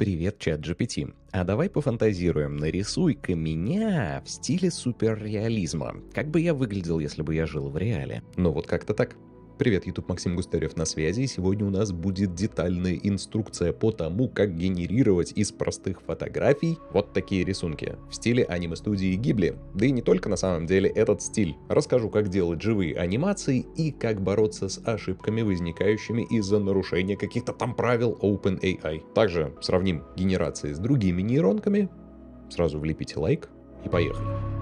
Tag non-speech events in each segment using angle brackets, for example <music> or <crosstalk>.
Привет, чат GPT. А давай пофантазируем, нарисуй-ка меня в стиле суперреализма. Как бы я выглядел, если бы я жил в реале? Ну вот как-то так. Привет, YouTube Максим Густарев на связи. Сегодня у нас будет детальная инструкция по тому, как генерировать из простых фотографий вот такие рисунки в стиле аниме-студии Гибли. Да и не только на самом деле этот стиль. Расскажу, как делать живые анимации и как бороться с ошибками, возникающими из-за нарушения каких-то там правил OpenAI. Также сравним генерации с другими нейронками. Сразу влепите лайк и поехали.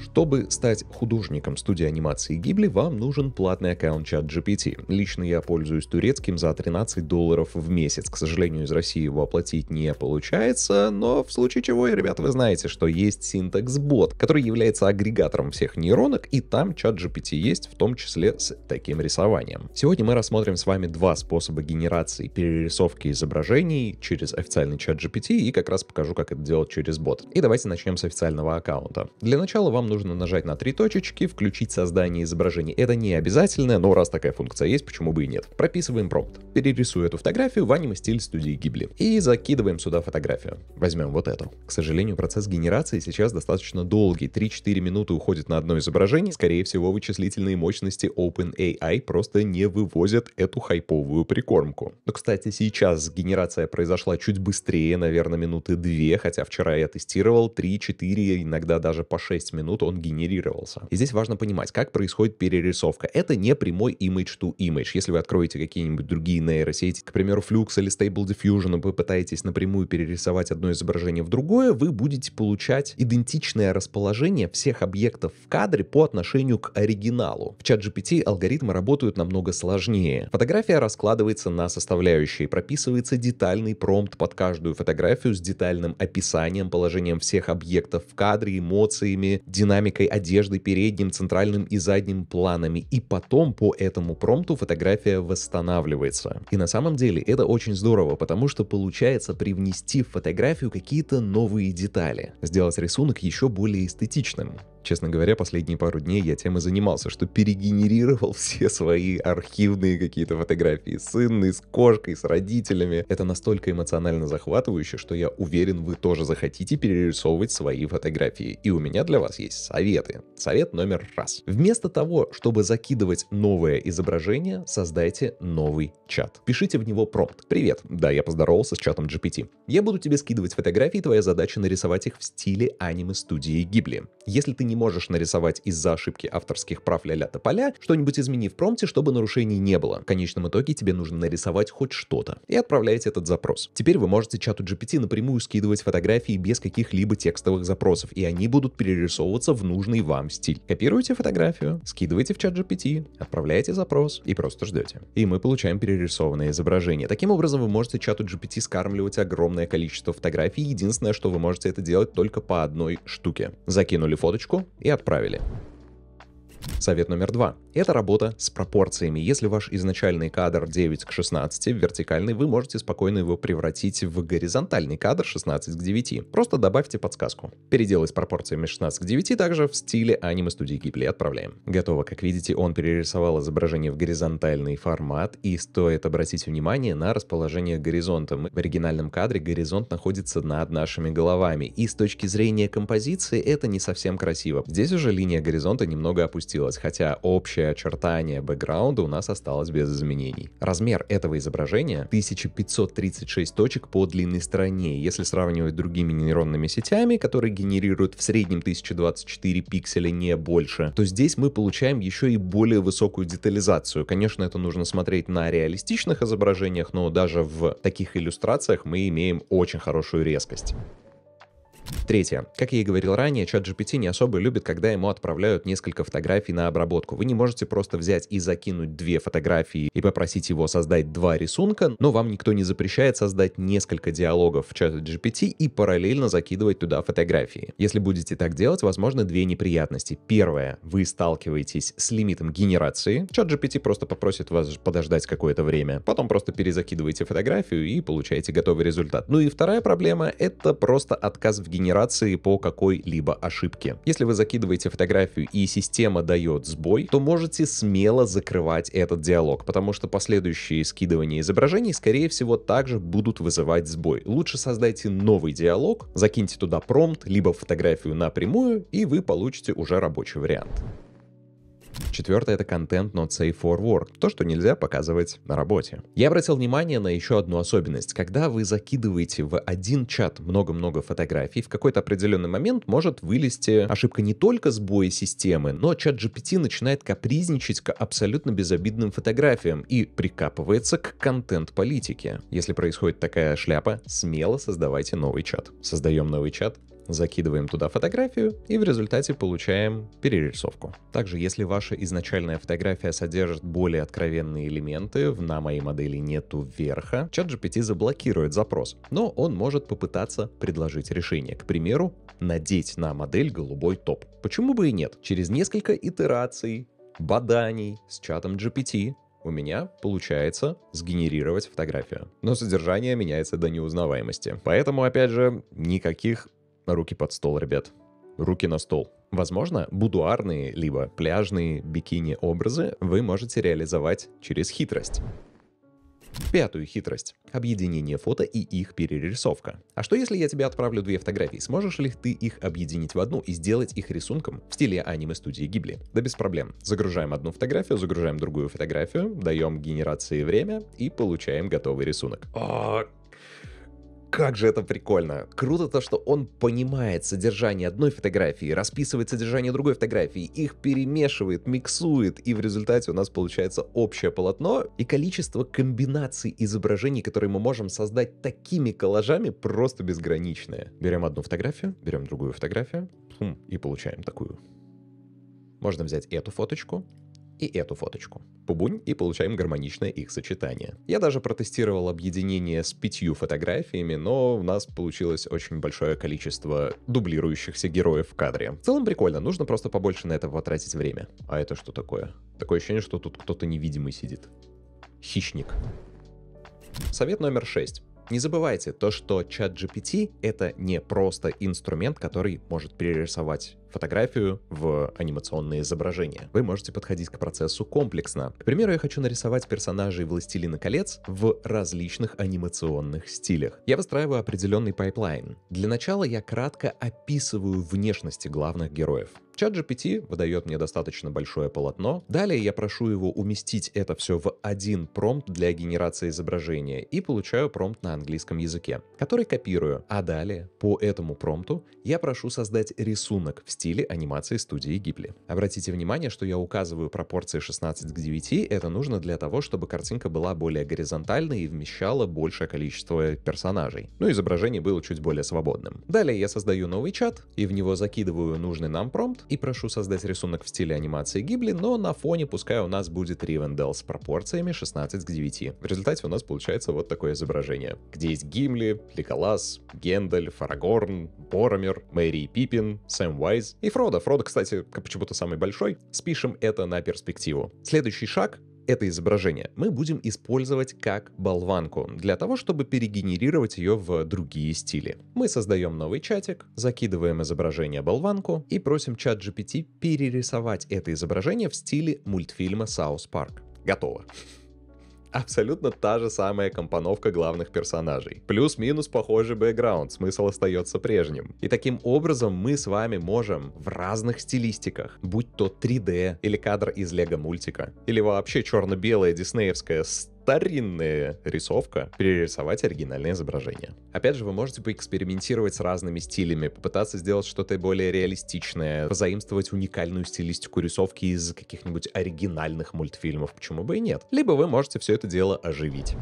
Чтобы стать художником студии анимации Гибли, вам нужен платный аккаунт чат GPT. Лично я пользуюсь турецким за 13 долларов в месяц. К сожалению, из России его оплатить не получается, но в случае чего, ребята, вы знаете, что есть синтекс-бот, который является агрегатором всех нейронок, и там чат GPT есть, в том числе с таким рисованием. Сегодня мы рассмотрим с вами два способа генерации перерисовки изображений через официальный чат GPT и как раз покажу, как это делать через бот. И давайте начнем с официального аккаунта. Для начала вам нужно нажать на три точечки, включить создание изображений. Это не обязательно, но раз такая функция есть, почему бы и нет. Прописываем промпт. Перерисую эту фотографию в аниме-стиль студии Гибли. И закидываем сюда фотографию. Возьмем вот эту. К сожалению, процесс генерации сейчас достаточно долгий. 3-4 минуты уходит на одно изображение. Скорее всего, вычислительные мощности OpenAI просто не вывозят эту хайповую прикормку. Но, кстати, сейчас генерация произошла чуть быстрее, наверное, минуты 2, хотя вчера я тестировал 3-4, иногда даже по 6 минут почему-то он генерировался. И здесь важно понимать, как происходит перерисовка. Это не прямой image to image. Если вы откроете какие-нибудь другие нейросети, к примеру, Flux или Stable Diffusion, и вы пытаетесь напрямую перерисовать одно изображение в другое, вы будете получать идентичное расположение всех объектов в кадре по отношению к оригиналу. В чат GPT алгоритмы работают намного сложнее. Фотография раскладывается на составляющие, прописывается детальный промпт под каждую фотографию с детальным описанием, положением всех объектов в кадре, эмоциями, динамикой динамикой, одежды передним, центральным и задним планами. И потом по этому промпту фотография восстанавливается. И на самом деле это очень здорово, потому что получается привнести в фотографию какие-то новые детали, сделать рисунок еще более эстетичным. Честно говоря, последние пару дней я тем и занимался, что перегенерировал <laughs> все свои архивные какие-то фотографии с сыном, с кошкой, с родителями. Это настолько эмоционально захватывающе, что я уверен, вы тоже захотите перерисовывать свои фотографии. И у меня для вас есть советы. Совет номер раз. Вместо того, чтобы закидывать новое изображение, создайте новый чат. Пишите в него промпт. Привет. Да, я поздоровался с чатом GPT. Я буду тебе скидывать фотографии, твоя задача нарисовать их в стиле аниме студии Гибли. Если ты не можешь нарисовать из-за ошибки авторских прав ля-ля тополя, что-нибудь измени в промпте, чтобы нарушений не было. В конечном итоге тебе нужно нарисовать хоть что-то. И отправляете этот запрос. Теперь вы можете чату GPT напрямую скидывать фотографии без каких-либо текстовых запросов, и они будут перерисовываться в нужный вам стиль. Копируете фотографию, скидываете в чат GPT, отправляете запрос и просто ждете. И мы получаем перерисованное изображение. Таким образом, вы можете чату GPT скармливать огромное количество фотографий. Единственное, что вы можете это делать только по одной штуке. Закинули фоточку, и отправили. Совет номер два. Это работа с пропорциями. Если ваш изначальный кадр 9 к 16 вертикальный, вы можете спокойно его превратить в горизонтальный кадр 16 к 9. Просто добавьте подсказку. Переделай с пропорциями 16 к 9 также в стиле аниме студии Гибли. Отправляем. Готово. Как видите, он перерисовал изображение в горизонтальный формат и стоит обратить внимание на расположение горизонта. В оригинальном кадре горизонт находится над нашими головами и с точки зрения композиции это не совсем красиво. Здесь уже линия горизонта немного опустилась сместилось, хотя общее очертание бэкграунда у нас осталось без изменений. Размер этого изображения 1536 точек по длинной стороне, если сравнивать с другими нейронными сетями, которые генерируют в среднем 1024 пикселя не больше, то здесь мы получаем еще и более высокую детализацию. Конечно, это нужно смотреть на реалистичных изображениях, но даже в таких иллюстрациях мы имеем очень хорошую резкость. Третье. Как я и говорил ранее, чат GPT не особо любит, когда ему отправляют несколько фотографий на обработку. Вы не можете просто взять и закинуть две фотографии и попросить его создать два рисунка, но вам никто не запрещает создать несколько диалогов в чат GPT и параллельно закидывать туда фотографии. Если будете так делать, возможно, две неприятности. Первое. Вы сталкиваетесь с лимитом генерации. Чат GPT просто попросит вас подождать какое-то время. Потом просто перезакидываете фотографию и получаете готовый результат. Ну и вторая проблема — это просто отказ в генерации генерации по какой-либо ошибке. Если вы закидываете фотографию и система дает сбой, то можете смело закрывать этот диалог, потому что последующие скидывания изображений, скорее всего, также будут вызывать сбой. Лучше создайте новый диалог, закиньте туда промпт, либо фотографию напрямую, и вы получите уже рабочий вариант. Четвертое — это контент not safe for work, то, что нельзя показывать на работе. Я обратил внимание на еще одну особенность. Когда вы закидываете в один чат много-много фотографий, в какой-то определенный момент может вылезти ошибка не только сбои системы, но чат GPT начинает капризничать к абсолютно безобидным фотографиям и прикапывается к контент-политике. Если происходит такая шляпа, смело создавайте новый чат. Создаем новый чат, закидываем туда фотографию и в результате получаем перерисовку. Также, если ваша изначальная фотография содержит более откровенные элементы, на моей модели нету верха, чат GPT заблокирует запрос, но он может попытаться предложить решение. К примеру, надеть на модель голубой топ. Почему бы и нет? Через несколько итераций, боданий с чатом GPT у меня получается сгенерировать фотографию. Но содержание меняется до неузнаваемости. Поэтому, опять же, никаких руки под стол, ребят. Руки на стол. Возможно, будуарные либо пляжные бикини-образы вы можете реализовать через хитрость. Пятую хитрость. Объединение фото и их перерисовка. А что если я тебе отправлю две фотографии? Сможешь ли ты их объединить в одну и сделать их рисунком в стиле аниме студии Гибли? Да без проблем. Загружаем одну фотографию, загружаем другую фотографию, даем генерации время и получаем готовый рисунок. А, как же это прикольно. Круто то, что он понимает содержание одной фотографии, расписывает содержание другой фотографии, их перемешивает, миксует, и в результате у нас получается общее полотно, и количество комбинаций изображений, которые мы можем создать такими коллажами, просто безграничное. Берем одну фотографию, берем другую фотографию, хм, и получаем такую. Можно взять эту фоточку, и эту фоточку. Пубунь и получаем гармоничное их сочетание. Я даже протестировал объединение с пятью фотографиями, но у нас получилось очень большое количество дублирующихся героев в кадре. В целом прикольно, нужно просто побольше на это потратить время. А это что такое? Такое ощущение, что тут кто-то невидимый сидит. Хищник. Совет номер шесть. Не забывайте то, что чат GPT — это не просто инструмент, который может перерисовать фотографию в анимационные изображения. Вы можете подходить к процессу комплексно. К примеру, я хочу нарисовать персонажей «Властелина колец» в различных анимационных стилях. Я выстраиваю определенный пайплайн. Для начала я кратко описываю внешности главных героев. Чат GPT выдает мне достаточно большое полотно. Далее я прошу его уместить это все в один промпт для генерации изображения и получаю промпт на английском языке, который копирую. А далее по этому промпту я прошу создать рисунок в стиле анимации студии Гибли. Обратите внимание, что я указываю пропорции 16 к 9, это нужно для того, чтобы картинка была более горизонтальной и вмещала большее количество персонажей. Но ну, изображение было чуть более свободным. Далее я создаю новый чат, и в него закидываю нужный нам промпт, и прошу создать рисунок в стиле анимации Гибли, но на фоне пускай у нас будет Ривенделл с пропорциями 16 к 9. В результате у нас получается вот такое изображение, где есть Гимли, Ликолас, Гендель, Фарагорн, Боромер, Мэри и Пиппин, Сэм Уайз, Моралес и Фродо. Фродо, кстати, почему-то самый большой. Спишем это на перспективу. Следующий шаг это изображение мы будем использовать как болванку для того, чтобы перегенерировать ее в другие стили. Мы создаем новый чатик, закидываем изображение болванку и просим чат GPT перерисовать это изображение в стиле мультфильма South Park. Готово абсолютно та же самая компоновка главных персонажей. Плюс-минус похожий бэкграунд, смысл остается прежним. И таким образом мы с вами можем в разных стилистиках, будь то 3D или кадр из лего мультика, или вообще черно-белая диснеевская старинная рисовка, перерисовать оригинальное изображение. Опять же, вы можете поэкспериментировать с разными стилями, попытаться сделать что-то более реалистичное, позаимствовать уникальную стилистику рисовки из каких-нибудь оригинальных мультфильмов, почему бы и нет. Либо вы можете все это дело оживить.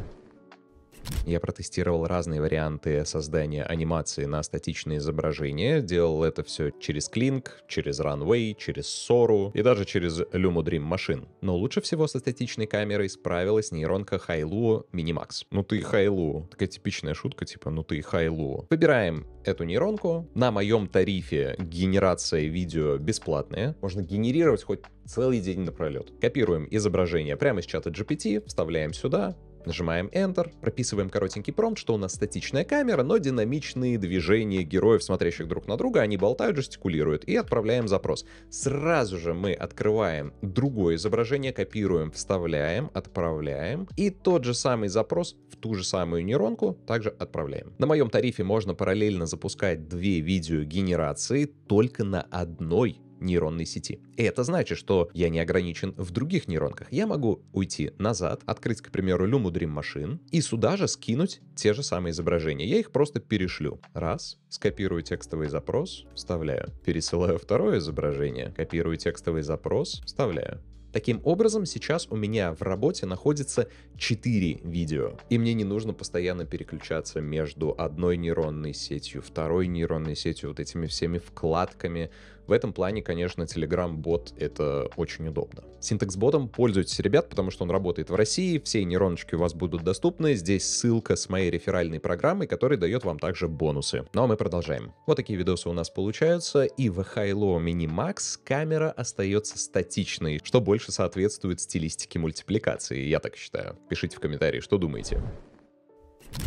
Я протестировал разные варианты создания анимации на статичные изображения, делал это все через Клинк, через Runway, через Сору и даже через Lumo Dream машин. Но лучше всего со статичной камерой справилась нейронка Хайлуо Minimax. Ну ты Хайлу, Такая типичная шутка, типа, ну ты Хайлу. Выбираем эту нейронку. На моем тарифе генерация видео бесплатная. Можно генерировать хоть целый день напролет. Копируем изображение прямо из чата GPT, вставляем сюда, Нажимаем Enter, прописываем коротенький промпт, что у нас статичная камера, но динамичные движения героев, смотрящих друг на друга, они болтают, жестикулируют, и отправляем запрос. Сразу же мы открываем другое изображение, копируем, вставляем, отправляем, и тот же самый запрос в ту же самую нейронку также отправляем. На моем тарифе можно параллельно запускать две видеогенерации только на одной нейронной сети. И это значит, что я не ограничен в других нейронках. Я могу уйти назад, открыть, к примеру, Lumodream машин и сюда же скинуть те же самые изображения. Я их просто перешлю. Раз, скопирую текстовый запрос, вставляю. Пересылаю второе изображение, копирую текстовый запрос, вставляю. Таким образом, сейчас у меня в работе находится 4 видео, и мне не нужно постоянно переключаться между одной нейронной сетью, второй нейронной сетью, вот этими всеми вкладками, в этом плане, конечно, Telegram-бот — это очень удобно. Синтекс-ботом пользуйтесь, ребят, потому что он работает в России, все нейроночки у вас будут доступны, здесь ссылка с моей реферальной программой, которая дает вам также бонусы. Ну а мы продолжаем. Вот такие видосы у нас получаются, и в Hilo Mini Max камера остается статичной, что больше соответствует стилистике мультипликации, я так считаю. Пишите в комментарии, что думаете.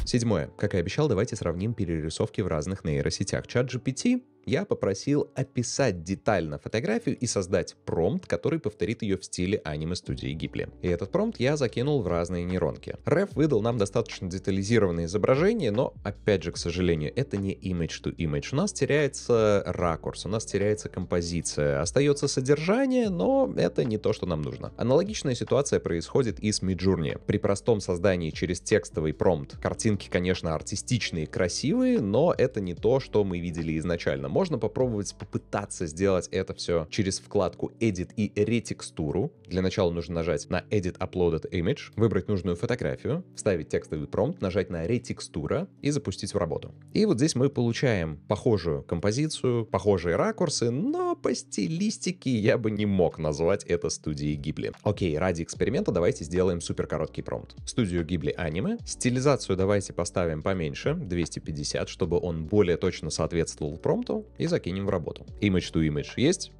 Седьмое. Как и обещал, давайте сравним перерисовки в разных нейросетях. ChatGPT я попросил описать детально фотографию и создать промпт, который повторит ее в стиле аниме-студии Гибли. И этот промпт я закинул в разные нейронки. Реф выдал нам достаточно детализированное изображение, но, опять же, к сожалению, это не image to image. У нас теряется ракурс, у нас теряется композиция, остается содержание, но это не то, что нам нужно. Аналогичная ситуация происходит и с Midjourney. При простом создании через текстовый промпт картинки, конечно, артистичные, красивые, но это не то, что мы видели изначально можно попробовать попытаться сделать это все через вкладку Edit и ретекстуру. Для начала нужно нажать на Edit Uploaded Image, выбрать нужную фотографию, вставить текстовый промпт, нажать на ретекстура и запустить в работу. И вот здесь мы получаем похожую композицию, похожие ракурсы, но по стилистике я бы не мог назвать это студией Гибли. Окей, ради эксперимента давайте сделаем супер короткий промпт. Студию Гибли аниме, стилизацию давайте поставим поменьше, 250, чтобы он более точно соответствовал промпту, и закинем в работу. Image to image есть?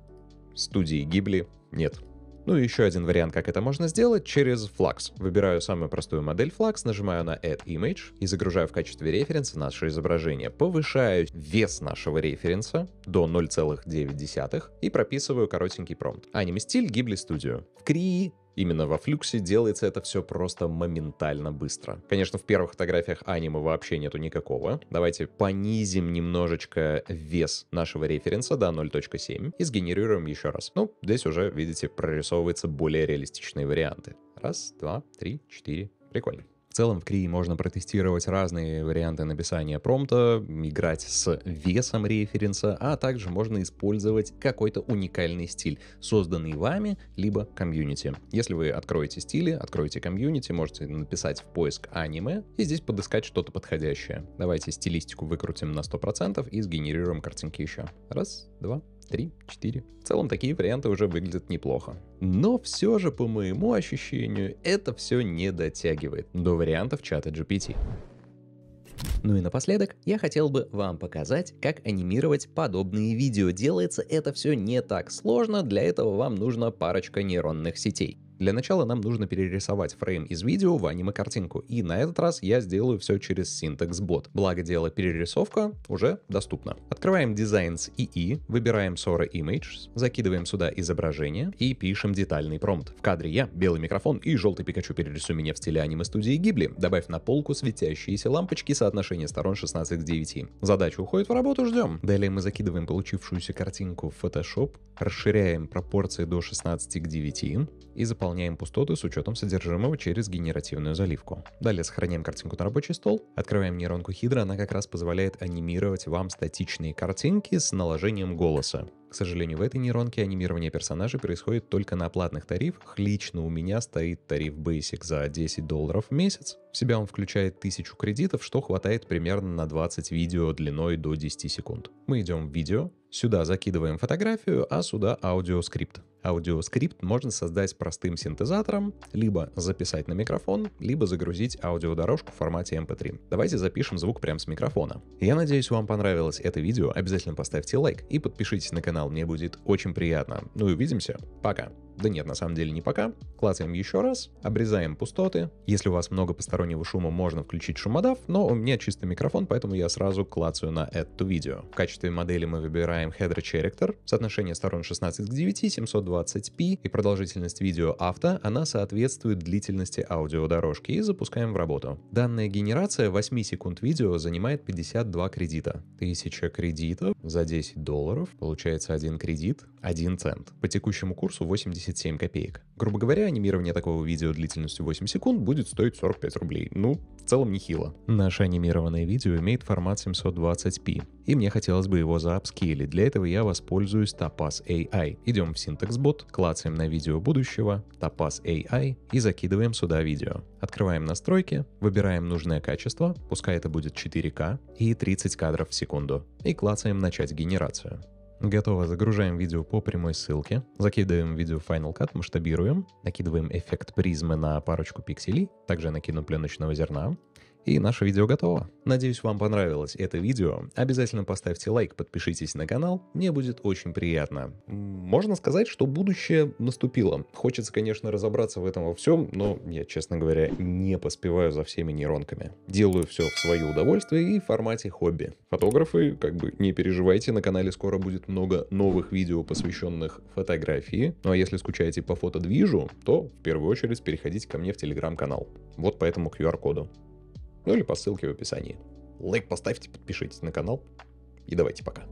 Студии Гибли нет. Ну и еще один вариант, как это можно сделать, через Flux. Выбираю самую простую модель Flux, нажимаю на Add Image и загружаю в качестве референса наше изображение. Повышаю вес нашего референса до 0,9 и прописываю коротенький промпт. Аниме стиль Ghibli Studio. В Крии Именно во флюксе делается это все просто моментально быстро. Конечно, в первых фотографиях аниме вообще нету никакого. Давайте понизим немножечко вес нашего референса до 0.7 и сгенерируем еще раз. Ну, здесь уже, видите, прорисовываются более реалистичные варианты. Раз, два, три, четыре. Прикольно. В целом в Крии можно протестировать разные варианты написания промпта, играть с весом референса, а также можно использовать какой-то уникальный стиль, созданный вами, либо комьюнити. Если вы откроете стили, откроете комьюнити, можете написать в поиск аниме и здесь подыскать что-то подходящее. Давайте стилистику выкрутим на 100% и сгенерируем картинки еще. Раз, два, 3, 4. В целом такие варианты уже выглядят неплохо. Но все же, по моему ощущению, это все не дотягивает до вариантов чата GPT. Ну и напоследок, я хотел бы вам показать, как анимировать подобные видео. Делается это все не так сложно, для этого вам нужна парочка нейронных сетей. Для начала нам нужно перерисовать фрейм из видео в аниме-картинку, и на этот раз я сделаю все через синтекс-бот. Благо дело перерисовка уже доступна. Открываем Designs EE, e, выбираем Sora Images. закидываем сюда изображение и пишем детальный промпт. В кадре я, белый микрофон и желтый Пикачу перерисуй меня в стиле аниме-студии Гибли, добавь на полку светящиеся лампочки, соотношение сторон 16 к 9. Задача уходит в работу, ждем. Далее мы закидываем получившуюся картинку в Photoshop, расширяем пропорции до 16 к 9 и заполняем заполняем пустоты с учетом содержимого через генеративную заливку. Далее сохраняем картинку на рабочий стол, открываем нейронку Hydra, она как раз позволяет анимировать вам статичные картинки с наложением голоса. К сожалению, в этой нейронке анимирование персонажей происходит только на платных тарифах. Лично у меня стоит тариф Basic за 10 долларов в месяц. В себя он включает 1000 кредитов, что хватает примерно на 20 видео длиной до 10 секунд. Мы идем в видео, Сюда закидываем фотографию, а сюда аудиоскрипт. Аудиоскрипт можно создать простым синтезатором, либо записать на микрофон, либо загрузить аудиодорожку в формате MP3. Эм Давайте запишем звук прямо с микрофона. Я надеюсь, вам понравилось это видео, обязательно поставьте лайк и подпишитесь на канал канал. Мне будет очень приятно. Ну и увидимся. Пока. Да нет, на самом деле не пока. Клацаем еще раз, обрезаем пустоты. Если у вас много постороннего шума, можно включить шумодав, но у меня чистый микрофон, поэтому я сразу клацаю на это видео. В качестве модели мы выбираем Header Character, соотношение сторон 16 к 9, 720p и продолжительность видео авто, она соответствует длительности аудиодорожки и запускаем в работу. Данная генерация 8 секунд видео занимает 52 кредита. 1000 кредитов за 10 долларов, получается 1 кредит, 1 цент. По текущему курсу 80 77 копеек. Грубо говоря, анимирование такого видео длительностью 8 секунд будет стоить 45 рублей. Ну, в целом нехило. Наше анимированное видео имеет формат 720p, и мне хотелось бы его заапскейлить. Для этого я воспользуюсь Topaz AI. Идем в Syntaxbot, бот клацаем на видео будущего, Topaz AI, и закидываем сюда видео. Открываем настройки, выбираем нужное качество, пускай это будет 4К и 30 кадров в секунду, и клацаем начать генерацию. Готово, загружаем видео по прямой ссылке, закидываем видео в Final Cut, масштабируем, накидываем эффект призмы на парочку пикселей, также накину пленочного зерна, и наше видео готово. Надеюсь, вам понравилось это видео. Обязательно поставьте лайк, подпишитесь на канал, мне будет очень приятно. Можно сказать, что будущее наступило. Хочется, конечно, разобраться в этом во всем, но я, честно говоря, не поспеваю за всеми нейронками. Делаю все в свое удовольствие и в формате хобби. Фотографы, как бы не переживайте, на канале скоро будет много новых видео, посвященных фотографии. Ну а если скучаете по фотодвижу, то в первую очередь переходите ко мне в телеграм-канал. Вот по этому QR-коду ну или по ссылке в описании. Лайк поставьте, подпишитесь на канал и давайте пока.